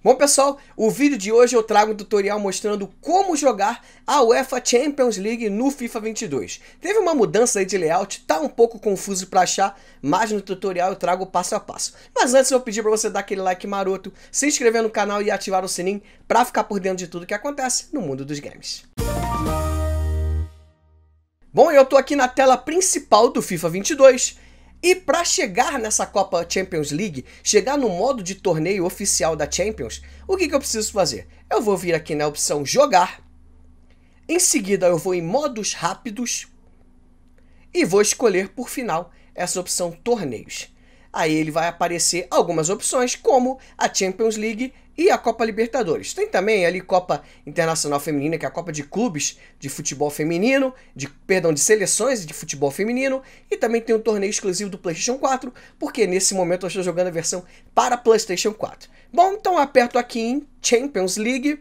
Bom pessoal, o vídeo de hoje eu trago um tutorial mostrando como jogar a UEFA Champions League no FIFA 22. Teve uma mudança aí de layout, tá um pouco confuso para achar, mas no tutorial eu trago passo a passo. Mas antes eu vou pedir para você dar aquele like maroto, se inscrever no canal e ativar o sininho para ficar por dentro de tudo que acontece no mundo dos games. Bom, eu tô aqui na tela principal do FIFA 22 e para chegar nessa Copa Champions League, chegar no modo de torneio oficial da Champions, o que, que eu preciso fazer? Eu vou vir aqui na opção jogar, em seguida eu vou em modos rápidos e vou escolher por final essa opção torneios aí ele vai aparecer algumas opções, como a Champions League e a Copa Libertadores. Tem também ali Copa Internacional Feminina, que é a Copa de Clubes de Futebol Feminino, de perdão, de seleções de futebol feminino, e também tem um torneio exclusivo do PlayStation 4, porque nesse momento eu estou jogando a versão para PlayStation 4. Bom, então aperto aqui em Champions League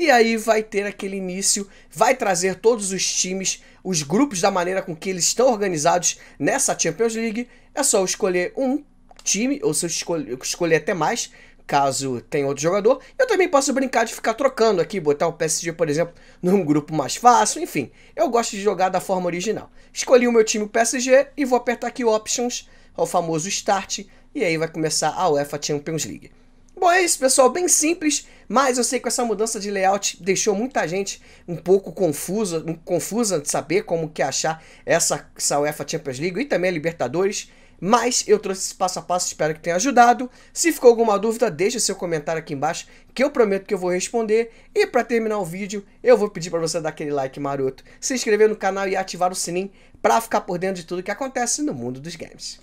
e aí vai ter aquele início, vai trazer todos os times, os grupos da maneira com que eles estão organizados nessa Champions League. É só escolher um time, ou se eu escolher, escolher até mais, caso tenha outro jogador. Eu também posso brincar de ficar trocando aqui, botar o PSG, por exemplo, num grupo mais fácil, enfim. Eu gosto de jogar da forma original. Escolhi o meu time o PSG e vou apertar aqui Options, o famoso Start, e aí vai começar a UEFA Champions League. Bom, é isso, pessoal, bem simples. Mas eu sei que essa mudança de layout deixou muita gente um pouco confusa, confusa de saber como que achar essa, essa UEFA Champions League e também a Libertadores. Mas eu trouxe esse passo a passo, espero que tenha ajudado. Se ficou alguma dúvida, deixa seu comentário aqui embaixo, que eu prometo que eu vou responder. E para terminar o vídeo, eu vou pedir para você dar aquele like maroto, se inscrever no canal e ativar o sininho para ficar por dentro de tudo que acontece no mundo dos games.